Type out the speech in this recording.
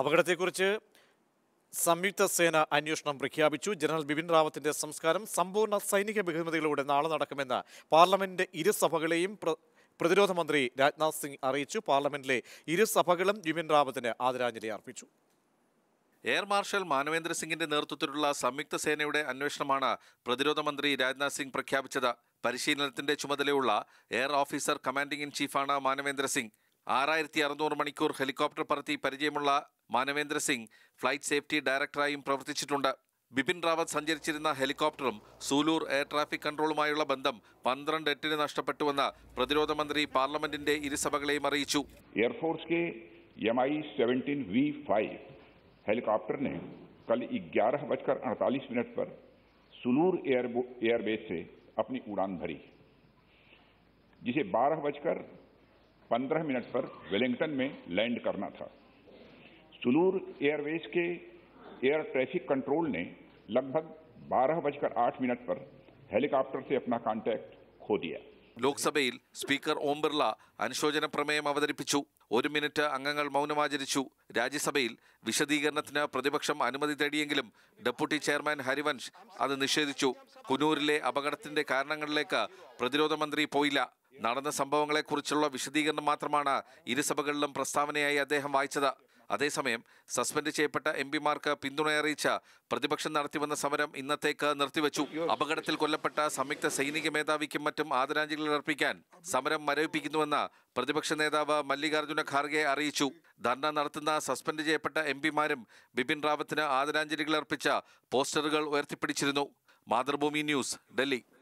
അപകടത്തെക്കുറിച്ച് സംയുക്ത സേന അന്വേഷണം പ്രഖ്യാപിച്ചു ജനറൽ ബിപിൻ റാവത്തിന്റെ സംസ്കാരം സമ്പൂർണ്ണ സൈനിക ബഹുമതികളോടെ നാളെ നടക്കുമെന്ന് പാർലമെന്റിന്റെ ഇരുസഭകളെയും പ്രതിരോധ മന്ത്രി രാജ്നാഥ് സിംഗ് അറിയിച്ചു പാർലമെന്റിലെ ഇരുസഭകളും ബിപിൻ റാവത്തിന് ആദരാഞ്ജലി അർപ്പിച്ചു എയർ മാർഷൽ മാനവേന്ദ്ര സിംഗിന്റെ നേതൃത്വത്തിലുള്ള സംയുക്ത സേനയുടെ അന്വേഷണമാണ് പ്രതിരോധ മന്ത്രി രാജ്നാഥ് സിംഗ് പ്രഖ്യാപിച്ചത് പരിശീലനത്തിന്റെ ചുമതലയുള്ള എയർ ഓഫീസർ കമാൻഡിംഗ് ഇൻ ചീഫാണ് മാനവേന്ദ്ര സിംഗ് ആറായിരത്തി അറുന്നൂറ് മണിക്കൂർ ഹെലികോപ്റ്റർ പറത്തി പരിചയമുള്ള മാനവേന്ദ്ര സിംഗ് ഫ്ലൈറ്റ് സേഫ്റ്റി ഡയറക്ടറായും പ്രവർത്തിച്ചിട്ടുണ്ട് ബിപിൻ റാവത്ത് സഞ്ചരിച്ചിരുന്ന ഹെലികോപ്റ്ററും സൂലൂർ എയർ ട്രാഫിക് കൺട്രോളുമായുള്ള ബന്ധം പന്ത്രണ്ട് എട്ടിന് നഷ്ടപ്പെട്ടുവെന്ന് പ്രതിരോധ മന്ത്രി പാർലമെന്റിന്റെ ഇരുസഭകളെയും അറിയിച്ചു air force K M I seventeen V five ഹെലികോപ്റ്ററിനെ ने कल ग्यारह बजकर മിനിറ്റ് मिनट സുലൂർ എയർ എയർബേസ് एयरबेस से अपनी उड़ान भरी जिसे बारह बजकर पंद्रह मिनट पर वेलिंगटन में लैंड तुलूर एयरवेज के एयर ट्रैफिक कंट्रोल ने लगभग बारह बजकर आठ मिनट पर हेलीकॉप्टर से अपना कांटेक्ट खो दिया ലോക്സഭയിൽ സ്പീക്കർ ഓം ബിർള അനുശോചന പ്രമേയം അവതരിപ്പിച്ചു ഒരു മിനിറ്റ് അംഗങ്ങൾ മൗനമാചരിച്ചു രാജ്യസഭയിൽ വിശദീകരണത്തിന് പ്രതിപക്ഷം അനുമതി തേടിയെങ്കിലും ഡെപ്യൂട്ടി ചെയർമാൻ ഹരിവൻഷ് അത് നിഷേധിച്ചു കുനൂരിലെ അപകടത്തിന്റെ കാരണങ്ങളിലേക്ക് പ്രതിരോധ മന്ത്രി പോയില്ല നടന്ന സംഭവങ്ങളെക്കുറിച്ചുള്ള വിശദീകരണം മാത്രമാണ് ഇരുസഭകളിലും പ്രസ്താവനയായി അദ്ദേഹം വായിച്ചത് അതേസമയം സസ്പെൻഡ് ചെയ്യപ്പെട്ട എം പിമാർക്ക് പിന്തുണയറിയിച്ച പ്രതിപക്ഷം നടത്തിവന്ന സമരം ഇന്നത്തേക്ക് നിർത്തിവച്ചു അപകടത്തിൽ കൊല്ലപ്പെട്ട സംയുക്ത സൈനിക മേധാവിക്കും മറ്റും ആദരാഞ്ജലികൾ അർപ്പിക്കാൻ സമരം മരവിപ്പിക്കുന്നുവെന്ന് പ്രതിപക്ഷ നേതാവ് മല്ലികാർജ്ജുന ഖാർഗെ അറിയിച്ചു ധർണ നടത്തുന്ന സസ്പെൻഡ് ചെയ്യപ്പെട്ട എം പിമാരും ബിപിൻ റാവത്തിന് ആദരാഞ്ജലികൾ അർപ്പിച്ച പോസ്റ്ററുകൾ ഉയർത്തിപ്പിടിച്ചിരുന്നു മാതൃഭൂമി ന്യൂസ് ഡൽഹി